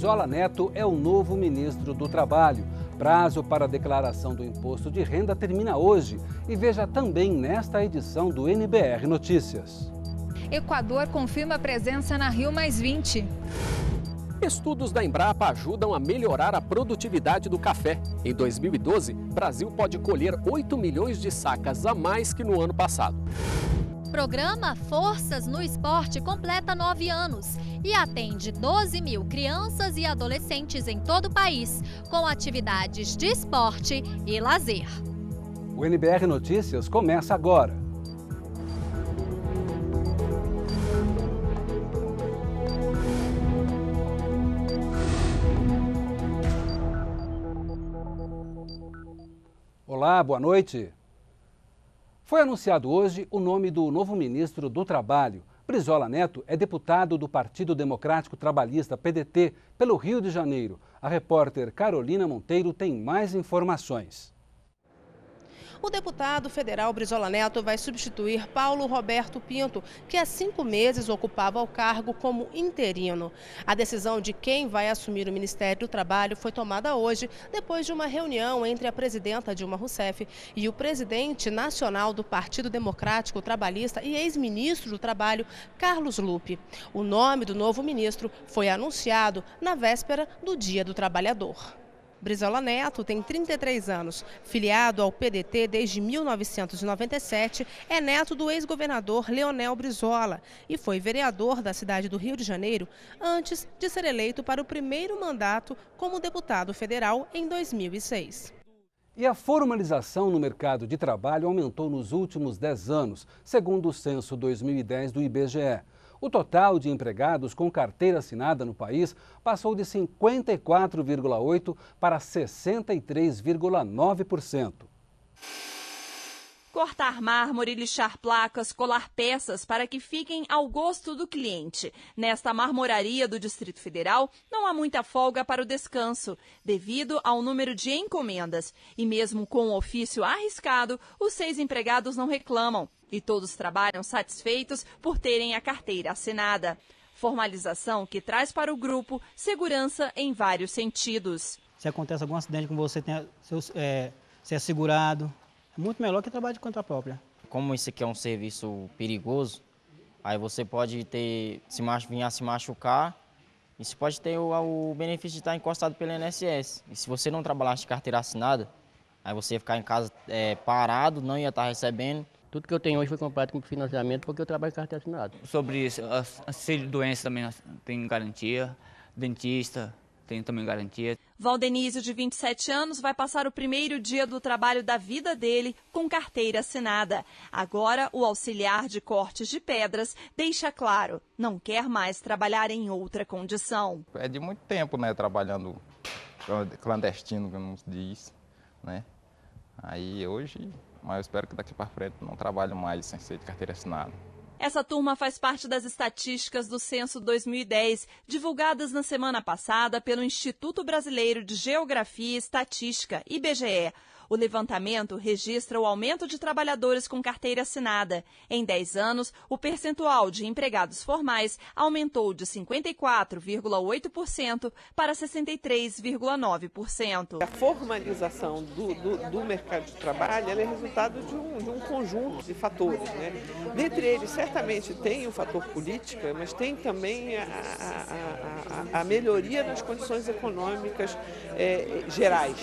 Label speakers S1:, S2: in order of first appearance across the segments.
S1: Brizola Neto é o novo ministro do Trabalho. Prazo para declaração do imposto de renda termina hoje e veja também nesta edição do NBR
S2: Notícias.
S3: Equador confirma presença na Rio
S2: Estudos da Embrapa ajudam a melhorar a produtividade do café. Em 2012, Brasil pode colher 8 milhões de sacas a mais que no ano passado.
S4: Programa Forças no Esporte completa nove anos e atende 12 mil crianças e adolescentes em todo o país, com atividades de esporte e lazer.
S1: O NBR Notícias começa agora. Olá, boa noite. Foi anunciado hoje o nome do novo ministro do Trabalho, Brizola Neto é deputado do Partido Democrático Trabalhista, PDT, pelo Rio de Janeiro. A repórter Carolina Monteiro tem mais informações.
S3: O deputado federal Brizola Neto vai substituir Paulo Roberto Pinto, que há cinco meses ocupava o cargo como interino. A decisão de quem vai assumir o Ministério do Trabalho foi tomada hoje, depois de uma reunião entre a presidenta Dilma Rousseff e o presidente nacional do Partido Democrático Trabalhista e ex-ministro do Trabalho, Carlos Lupe. O nome do novo ministro foi anunciado na véspera do Dia do Trabalhador. Brizola Neto tem 33 anos, filiado ao PDT desde 1997, é neto do ex-governador Leonel Brizola e foi vereador da cidade do Rio de Janeiro antes de ser eleito para o primeiro mandato como deputado federal em 2006.
S1: E a formalização no mercado de trabalho aumentou nos últimos 10 anos, segundo o censo 2010 do IBGE. O total de empregados com carteira assinada no país passou de 54,8% para 63,9%.
S5: Cortar mármore, lixar placas, colar peças para que fiquem ao gosto do cliente. Nesta marmoraria do Distrito Federal, não há muita folga para o descanso, devido ao número de encomendas. E mesmo com o ofício arriscado, os seis empregados não reclamam. E todos trabalham satisfeitos por terem a carteira assinada. Formalização que traz para o grupo segurança em vários sentidos.
S1: Se acontece algum acidente com você, tem, seus, é, se é segurado, muito melhor que trabalho de conta própria.
S4: Como esse aqui é um serviço perigoso, aí você pode ter, se vir a se machucar, e você pode ter o, o benefício de estar encostado pelo INSS. E se você não trabalhasse de carteira assinada, aí você ia ficar em casa é, parado, não ia estar recebendo, tudo que eu tenho hoje foi comprado com financiamento porque eu trabalho com carteira assinada.
S3: Sobre isso, as de doença também tem garantia, dentista tem também garantia.
S5: Valdenísio, de 27 anos, vai passar o primeiro dia do trabalho da vida dele com carteira assinada. Agora, o auxiliar de cortes de pedras deixa claro, não quer mais trabalhar em outra condição.
S4: É de muito tempo, né, trabalhando clandestino, como se diz, né? Aí hoje, mas eu espero que daqui para frente não trabalhe mais sem ser de carteira assinada.
S5: Essa turma faz parte das estatísticas do Censo 2010, divulgadas na semana passada pelo Instituto Brasileiro de Geografia e Estatística, IBGE. O levantamento registra o aumento de trabalhadores com carteira assinada. Em 10 anos, o percentual de empregados formais aumentou de 54,8% para 63,9%. A
S2: formalização do, do, do, mercado de trabalho é resultado de um, de um conjunto de fatores. Né? Dentre eles, certamente tem o fator política, mas tem também a, a, a, a melhoria nas condições econômicas é, gerais.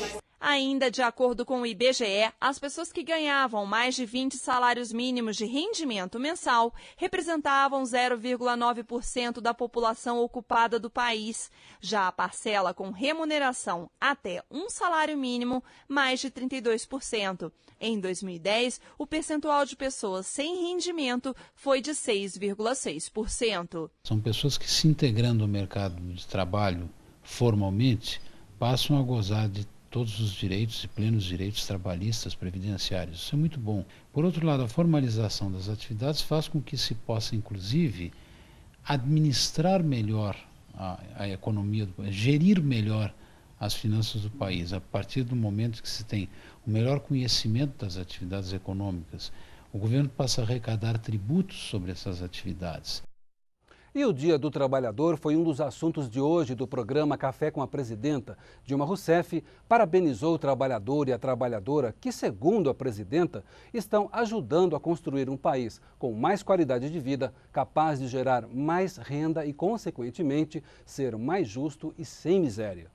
S5: Ainda de acordo com o IBGE, as pessoas que ganhavam mais de 20 salários mínimos de rendimento mensal representavam 0,9% da população ocupada do país. Já a parcela com remuneração até um salário mínimo, mais de 32%. Em 2010, o percentual de pessoas sem rendimento foi de 6,6%.
S1: São pessoas que se integrando no mercado de trabalho formalmente passam a gozar de todos os direitos e plenos direitos trabalhistas, previdenciários. Isso é muito bom. Por outro lado, a formalização das atividades faz com que se possa, inclusive, administrar melhor a, a economia, gerir melhor as finanças do país. A partir do momento que se tem o melhor conhecimento das atividades econômicas, o governo passa a arrecadar tributos sobre essas atividades. E o Dia do Trabalhador foi um dos assuntos de hoje do programa Café com a Presidenta. Dilma Rousseff parabenizou o trabalhador e a trabalhadora que, segundo a presidenta, estão ajudando a construir um país com mais qualidade de vida, capaz de gerar mais renda e, consequentemente, ser mais justo e sem miséria.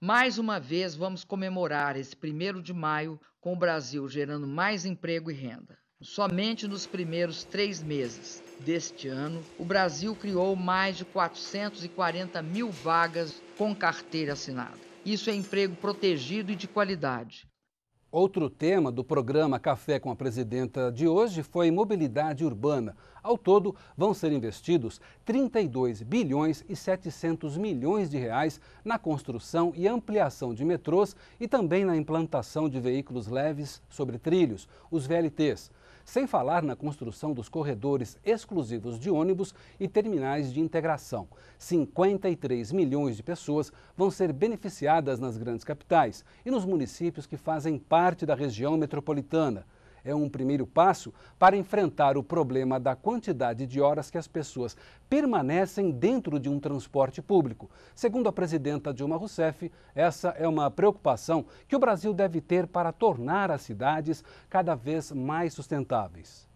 S3: Mais uma vez, vamos comemorar esse primeiro de maio com o Brasil gerando mais emprego e renda. Somente nos primeiros três meses deste ano, o Brasil criou mais de 440 mil vagas
S1: com carteira assinada. Isso é emprego protegido e de qualidade. Outro tema do programa Café com a Presidenta de hoje foi mobilidade urbana. Ao todo, vão ser investidos 32 bilhões e 700 milhões de reais na construção e ampliação de metrôs e também na implantação de veículos leves sobre trilhos, os VLTs sem falar na construção dos corredores exclusivos de ônibus e terminais de integração. 53 milhões de pessoas vão ser beneficiadas nas grandes capitais e nos municípios que fazem parte da região metropolitana é um primeiro passo para enfrentar o problema da quantidade de horas que as pessoas permanecem dentro de um transporte público. Segundo a presidenta Dilma Rousseff, essa é uma preocupação que o Brasil deve ter para tornar as cidades cada vez mais sustentáveis.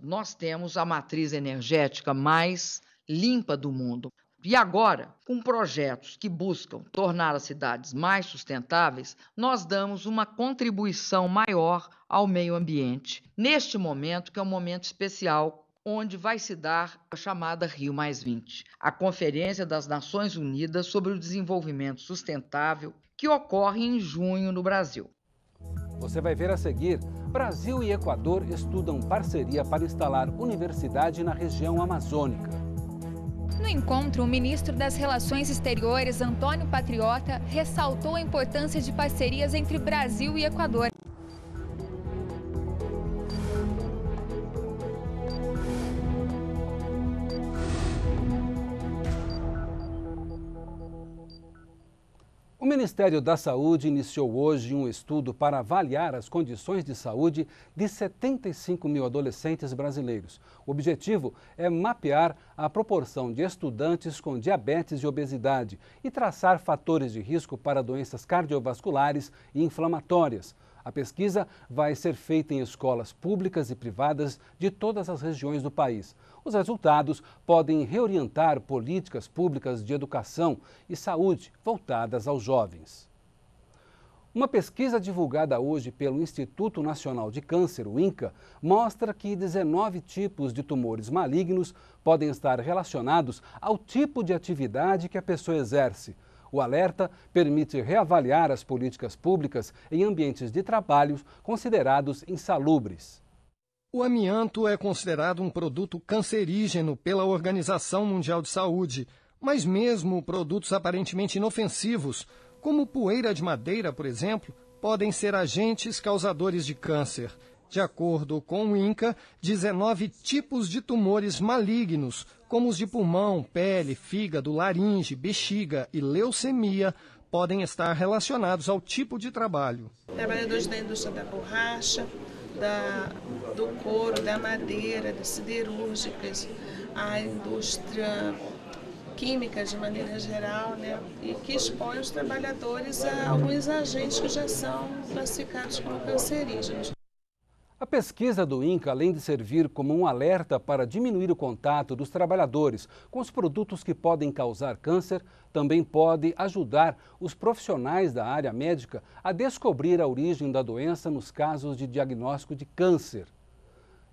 S1: Nós temos a matriz energética mais limpa do mundo. E
S3: agora, com projetos que buscam tornar as cidades mais sustentáveis, nós damos uma contribuição maior ao meio ambiente, neste momento que é um momento especial onde vai se dar a chamada Rio a Conferência das Nações Unidas sobre o Desenvolvimento Sustentável, que ocorre em junho no Brasil.
S1: Você vai ver a seguir: Brasil e Equador estudam parceria para instalar universidade na região amazônica.
S3: No encontro, o ministro das Relações Exteriores, Antônio Patriota, ressaltou a importância de parcerias entre Brasil e Equador.
S1: Ministério da Saúde iniciou hoje um estudo para avaliar as condições de saúde de 75 mil adolescentes brasileiros. O objetivo é mapear a proporção de estudantes com diabetes e obesidade e traçar fatores de risco para doenças cardiovasculares e inflamatórias. A pesquisa vai ser feita em escolas públicas e privadas de todas as regiões do país. Os resultados podem reorientar políticas públicas de educação e saúde voltadas aos jovens. Uma pesquisa divulgada hoje pelo Instituto Nacional de Câncer, o INCA, mostra que 19 tipos de tumores malignos podem estar relacionados ao tipo de atividade que a pessoa exerce. O alerta permite reavaliar as políticas públicas
S2: em ambientes de trabalho considerados insalubres. O amianto é considerado um produto cancerígeno pela Organização Mundial de Saúde, mas mesmo produtos aparentemente inofensivos, como poeira de madeira, por exemplo, podem ser agentes causadores de câncer. De acordo com o INCA, 19 tipos de tumores malignos, como os de pulmão, pele, fígado, laringe, bexiga e leucemia, podem estar relacionados ao tipo de trabalho.
S3: Trabalhadores da indústria da borracha, da, do couro, da madeira,
S4: das siderúrgicas, a indústria química de maneira geral, né? e que expõe os trabalhadores a alguns agentes que já são
S2: classificados como cancerígenos.
S1: A pesquisa do INCA, além de servir como um alerta para diminuir o contato dos trabalhadores com os produtos que podem causar câncer, também pode ajudar os profissionais da área médica a descobrir a origem da doença nos casos de diagnóstico de câncer.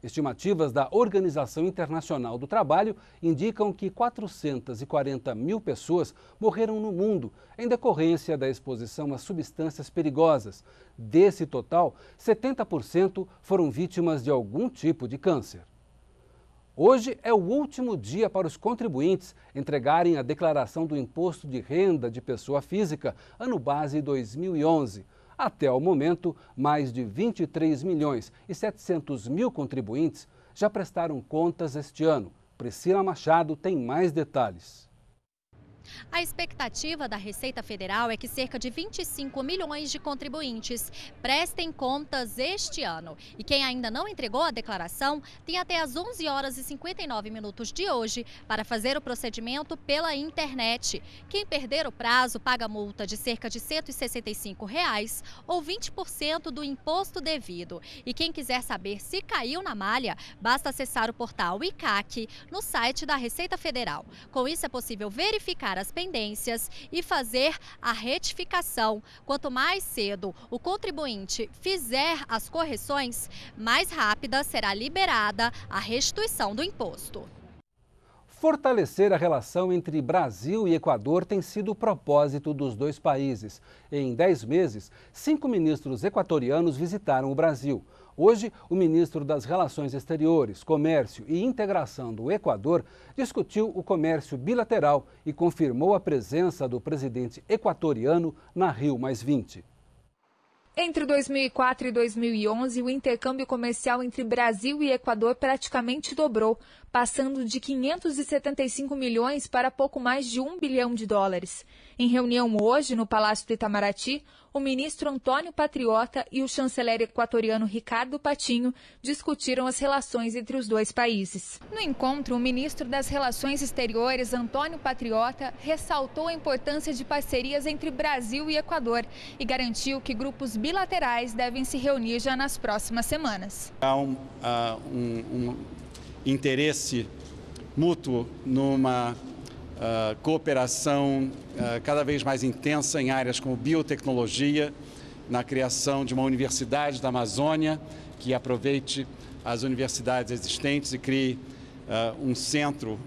S1: Estimativas da Organização Internacional do Trabalho indicam que 440 mil pessoas morreram no mundo em decorrência da exposição a substâncias perigosas. Desse total, 70% foram vítimas de algum tipo de câncer. Hoje é o último dia para os contribuintes entregarem a declaração do Imposto de Renda de Pessoa Física, ano base 2011. Até o momento, mais de 23 milhões e 700 mil contribuintes já prestaram contas este ano. Priscila Machado tem mais detalhes.
S4: A expectativa da Receita Federal é que cerca de 25 milhões de contribuintes prestem contas este ano. E quem ainda não entregou a declaração tem até às 11 horas e 59 minutos de hoje para fazer o procedimento pela internet. Quem perder o prazo paga multa de cerca de R$ 165 reais, ou 20% do imposto devido. E quem quiser saber se caiu na malha, basta acessar o portal ICAC no site da Receita Federal. Com isso é possível verificar as pendências e fazer a retificação. Quanto mais cedo o contribuinte fizer as correções, mais rápida será liberada a restituição do imposto.
S1: Fortalecer a relação entre Brasil e Equador tem sido o propósito dos dois países. Em dez meses, cinco ministros equatorianos visitaram o Brasil. Hoje, o ministro das Relações Exteriores, Comércio e Integração do Equador discutiu o comércio bilateral e confirmou a presença do presidente equatoriano na Rio
S3: entre 2004 e 2011, o intercâmbio comercial entre Brasil e Equador praticamente dobrou, passando de 575 milhões para pouco mais de 1 bilhão de dólares. Em reunião hoje no Palácio do Itamaraty, o ministro Antônio Patriota e o chanceler equatoriano Ricardo Patinho discutiram as relações entre os dois países. No encontro, o ministro das Relações Exteriores, Antônio Patriota, ressaltou a importância de parcerias entre Brasil e Equador e garantiu que grupos bilaterais devem se reunir já nas próximas semanas.
S1: Há um, uh, um, um interesse mútuo numa ah, cooperação ah, cada vez mais intensa em áreas como biotecnologia, na criação de uma universidade da Amazônia que aproveite as universidades existentes e crie ah, um centro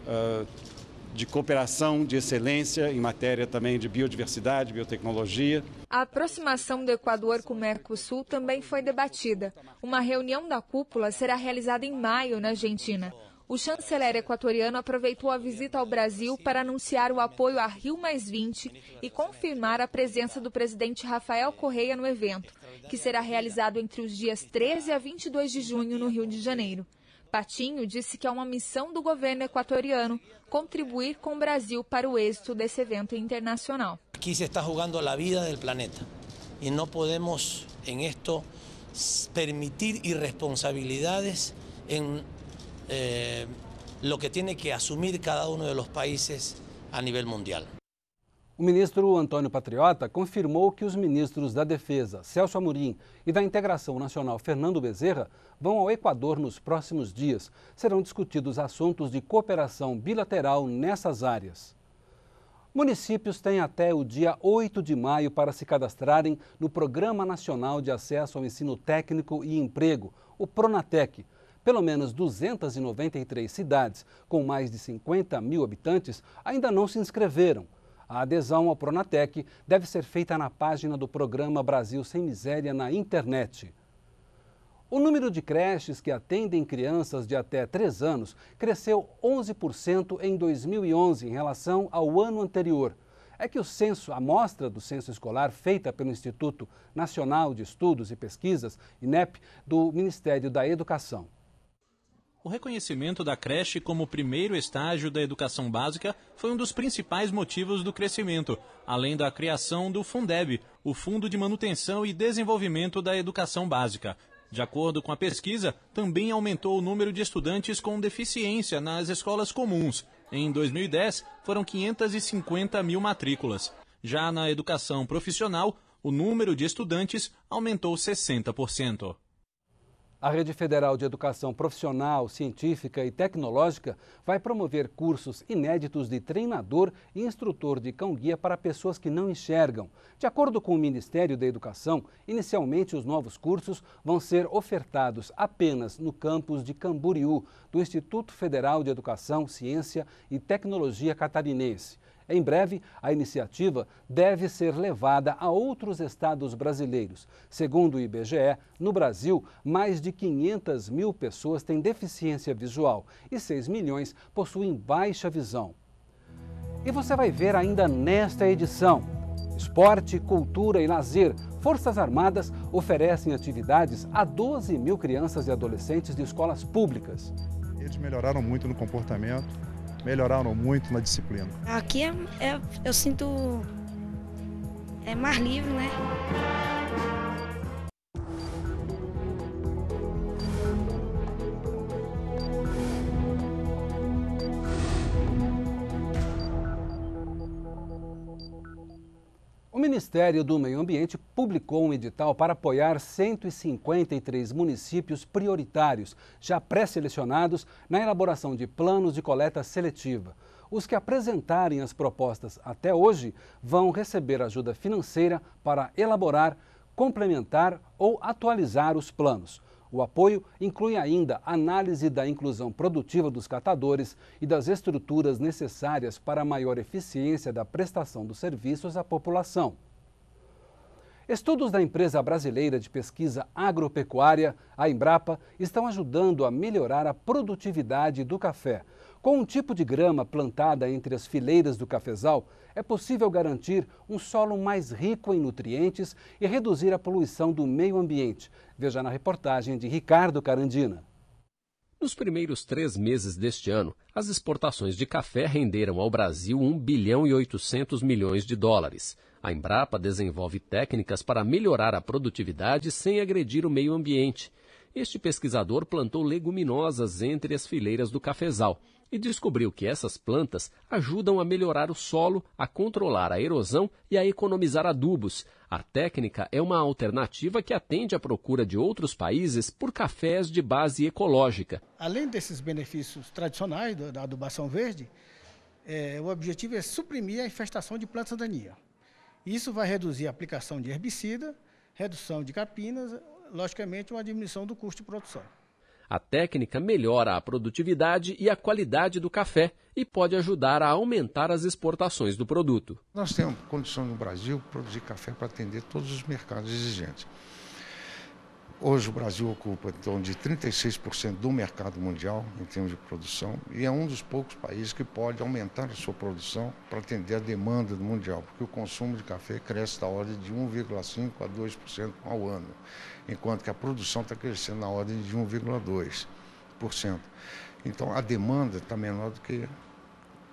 S1: de cooperação de excelência em matéria também de biodiversidade, biotecnologia.
S3: A aproximação do Equador com o Mercosul também foi debatida. Uma reunião da cúpula será realizada em maio na Argentina o chanceler equatoriano aproveitou a visita ao Brasil para anunciar o apoio a Rio e confirmar a presença do presidente Rafael Correia no evento, que será realizado entre os dias 13 a 22 de junho no Rio de Janeiro. Patinho disse que é uma missão do governo equatoriano contribuir com o Brasil para o êxito desse evento internacional. Aqui se está jogando a vida do planeta e não podemos, em esto, permitir irresponsabilidades em eh, lo que tiene que asumir cada uno de los países a nível mundial.
S1: O ministro Antônio Patriota confirmou que os ministros da Defesa, Celso Amorim, e da Integração Nacional, Fernando Bezerra, vão ao Equador nos próximos dias. Serão discutidos assuntos de cooperação bilateral nessas áreas. Municípios têm até o dia 8 de maio para se cadastrarem no Programa Nacional de Acesso ao Ensino Técnico e Emprego, o PRONATEC pelo menos 293 cidades com mais de 50 mil habitantes ainda não se inscreveram. A adesão ao Pronatec deve ser feita na página do programa Brasil Sem Miséria na internet. O número de creches que atendem crianças de até 3 anos cresceu 11% em 2011 em relação ao ano anterior. É que o censo, a amostra do censo escolar feita pelo Instituto Nacional de Estudos e Pesquisas, INEP, do Ministério da Educação,
S2: o reconhecimento da creche como primeiro estágio da educação básica foi um dos principais motivos do crescimento, além da criação do Fundeb, o Fundo de Manutenção e Desenvolvimento da Educação Básica. De acordo com a pesquisa, também aumentou o número de estudantes com deficiência nas escolas comuns. Em 2010, foram 550 mil matrículas. Já na educação profissional, o número de estudantes aumentou 60%.
S1: A Rede Federal de Educação Profissional, Científica e Tecnológica vai promover cursos inéditos de treinador e instrutor de cão-guia para pessoas que não enxergam. De acordo com o Ministério da Educação, inicialmente os novos cursos vão ser ofertados apenas no campus de Camboriú, do Instituto Federal de Educação, Ciência e Tecnologia Catarinense. Em breve, a iniciativa deve ser levada a outros estados brasileiros. Segundo o IBGE, no Brasil, mais de 500 mil pessoas têm deficiência visual e 6 milhões possuem baixa visão. E você vai ver ainda nesta edição. Esporte, cultura e lazer. Forças Armadas oferecem atividades a 12 mil crianças e adolescentes de escolas públicas. Eles melhoraram muito no comportamento,
S5: melhoraram muito na disciplina.
S3: Aqui é, é eu sinto é mais livre, né?
S1: Ministério do Meio Ambiente publicou um edital para apoiar 153 municípios prioritários, já pré-selecionados, na elaboração de planos de coleta seletiva. Os que apresentarem as propostas até hoje vão receber ajuda financeira para elaborar, complementar ou atualizar os planos. O apoio inclui ainda análise da inclusão produtiva dos catadores e das estruturas necessárias para a maior eficiência da prestação dos serviços à população. Estudos da empresa brasileira de pesquisa agropecuária, a Embrapa, estão ajudando a melhorar a produtividade do café. Com um tipo de grama plantada entre as fileiras do cafezal, é possível garantir um solo mais rico em nutrientes e reduzir a poluição do meio ambiente. Veja na reportagem de Ricardo Carandina.
S2: Nos primeiros três meses deste ano, as exportações de café renderam ao Brasil 1 bilhão e 800 milhões de dólares. A Embrapa desenvolve técnicas para melhorar a produtividade sem agredir o meio ambiente. Este pesquisador plantou leguminosas entre as fileiras do cafezal e descobriu que essas plantas ajudam a melhorar o solo, a controlar a erosão e a economizar adubos. A técnica é uma alternativa que atende à procura de outros países por cafés de base ecológica. Além desses
S1: benefícios tradicionais da adubação verde, é, o objetivo é suprimir a infestação de plantas daninhas. Isso vai reduzir a aplicação de herbicida, redução de
S2: capinas, logicamente uma diminuição do custo de produção. A técnica melhora a produtividade e a qualidade do café e pode ajudar a aumentar as exportações do produto.
S1: Nós temos condições no Brasil de produzir café para atender todos os mercados exigentes. Hoje o Brasil ocupa em torno de 36% do mercado mundial em termos de produção e é um dos poucos países que pode aumentar a sua produção para atender a demanda mundial, porque o consumo de café cresce da ordem de 1,5% a 2% ao ano, enquanto que a produção está crescendo na ordem de 1,2%. Então a demanda está menor do que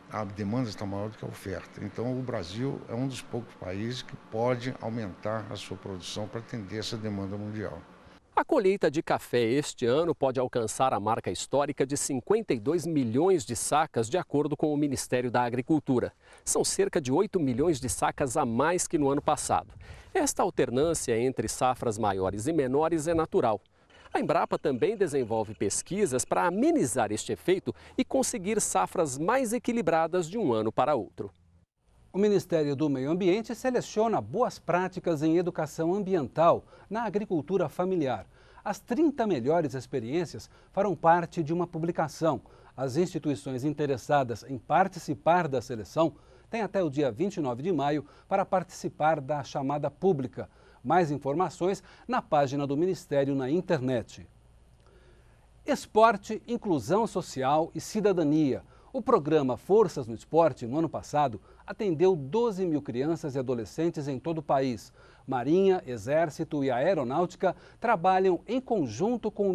S1: a demanda está maior do que a oferta. Então, o Brasil é um dos poucos países que pode aumentar a sua produção para atender essa demanda mundial.
S2: A colheita de café este ano pode alcançar a marca histórica de 52 milhões de sacas, de acordo com o Ministério da Agricultura. São cerca de 8 milhões de sacas a mais que no ano passado. Esta alternância entre safras maiores e menores é natural. A Embrapa também desenvolve pesquisas para amenizar este efeito e conseguir safras mais equilibradas de um ano para outro.
S1: O Ministério do Meio Ambiente seleciona boas práticas em educação ambiental na agricultura familiar. As 30 melhores experiências farão parte de uma publicação. As instituições interessadas em participar da seleção têm até o dia 29 de maio para participar da chamada pública. Mais informações na página do Ministério na internet. Esporte, inclusão social e cidadania o programa Forças no Esporte, no ano passado, atendeu 12 mil crianças e adolescentes em todo o país. Marinha, Exército e Aeronáutica trabalham em conjunto com,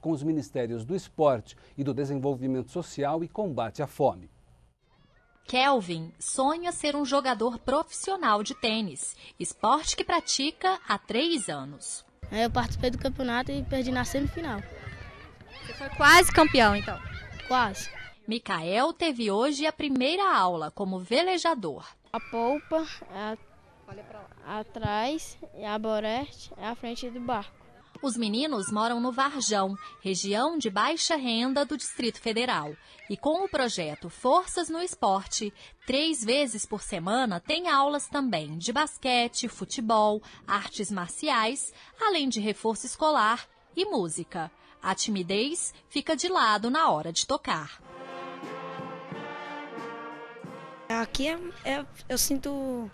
S1: com os Ministérios do Esporte e do Desenvolvimento Social e Combate à Fome.
S4: Kelvin sonha ser um jogador profissional de tênis, esporte que pratica há três anos. Eu participei do campeonato e perdi na semifinal. Você foi quase campeão, então? Quase. Micael teve hoje a primeira aula como velejador. A polpa é a... atrás e a boreste é à frente do barco. Os meninos moram no Varjão, região de baixa renda do Distrito Federal. E com o projeto Forças no Esporte, três vezes por semana tem aulas também de basquete, futebol, artes marciais, além de reforço escolar e música. A timidez fica de lado na hora de tocar. Aqui é, é, eu sinto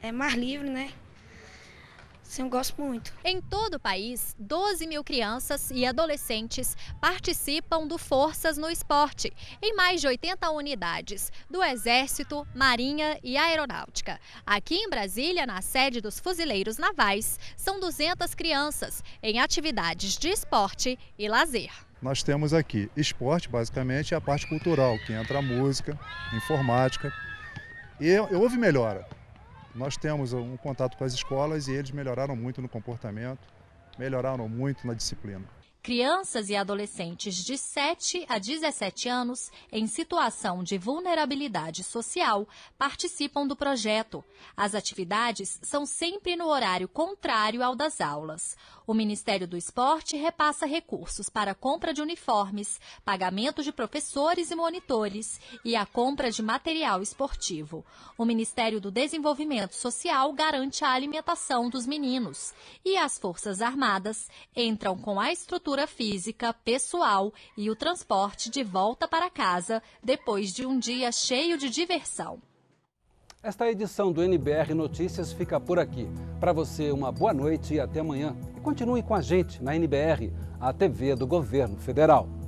S4: é mais livre, né? Sim, eu gosto muito. Em todo o país, 12 mil crianças e adolescentes participam do Forças no Esporte, em mais de 80 unidades, do Exército, Marinha e Aeronáutica. Aqui em Brasília, na sede dos Fuzileiros Navais, são 200 crianças em atividades de esporte e lazer
S5: nós temos aqui esporte, basicamente, e a parte cultural, que entra a música, informática. E houve melhora. Nós temos um contato com as escolas e eles melhoraram muito no comportamento, melhoraram muito na disciplina
S4: crianças e adolescentes de 7 a 17 anos em situação de vulnerabilidade social participam do projeto. As atividades são sempre no horário contrário ao das aulas. O Ministério do Esporte repassa recursos para compra de uniformes, pagamento de professores e monitores e a compra de material esportivo. O Ministério do Desenvolvimento Social garante a alimentação dos meninos e as Forças Armadas entram com a estrutura cultura física pessoal e o transporte de volta para casa depois de um dia cheio de diversão.
S1: Esta edição do NBR Notícias fica por aqui. Para você, uma boa noite e até amanhã. E continue com a gente na NBR, a TV do Governo Federal.